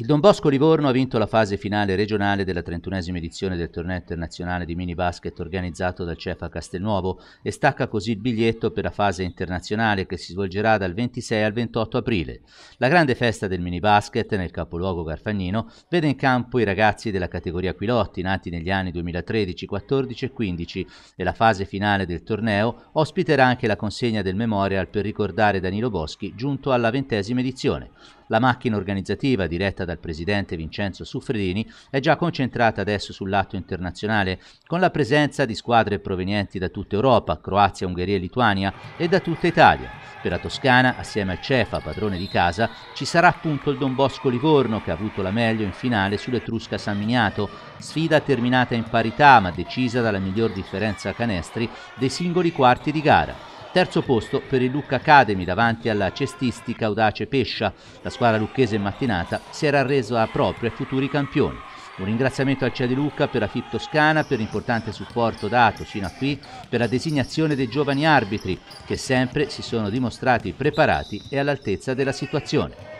Il Don Bosco Livorno ha vinto la fase finale regionale della 31esima edizione del torneo internazionale di mini basket organizzato dal Cefa Castelnuovo e stacca così il biglietto per la fase internazionale che si svolgerà dal 26 al 28 aprile. La grande festa del mini basket nel capoluogo garfagnino vede in campo i ragazzi della categoria Quilotti nati negli anni 2013, 14 e 15 e la fase finale del torneo ospiterà anche la consegna del memorial per ricordare Danilo Boschi giunto alla 20esima edizione. La macchina organizzativa diretta dal presidente Vincenzo Suffredini è già concentrata adesso sull'atto internazionale, con la presenza di squadre provenienti da tutta Europa, Croazia, Ungheria e Lituania e da tutta Italia. Per la Toscana, assieme al Cefa, padrone di casa, ci sarà appunto il Don Bosco Livorno che ha avuto la meglio in finale sull'Etrusca San Miniato, sfida terminata in parità ma decisa dalla miglior differenza a canestri dei singoli quarti di gara. Terzo posto per il Lucca Academy davanti alla cestistica Audace Pescia. La squadra lucchese in mattinata si era resa proprio ai futuri campioni. Un ringraziamento al CEA di Lucca per la FIP Toscana per l'importante supporto dato fino a qui per la designazione dei giovani arbitri che sempre si sono dimostrati preparati e all'altezza della situazione.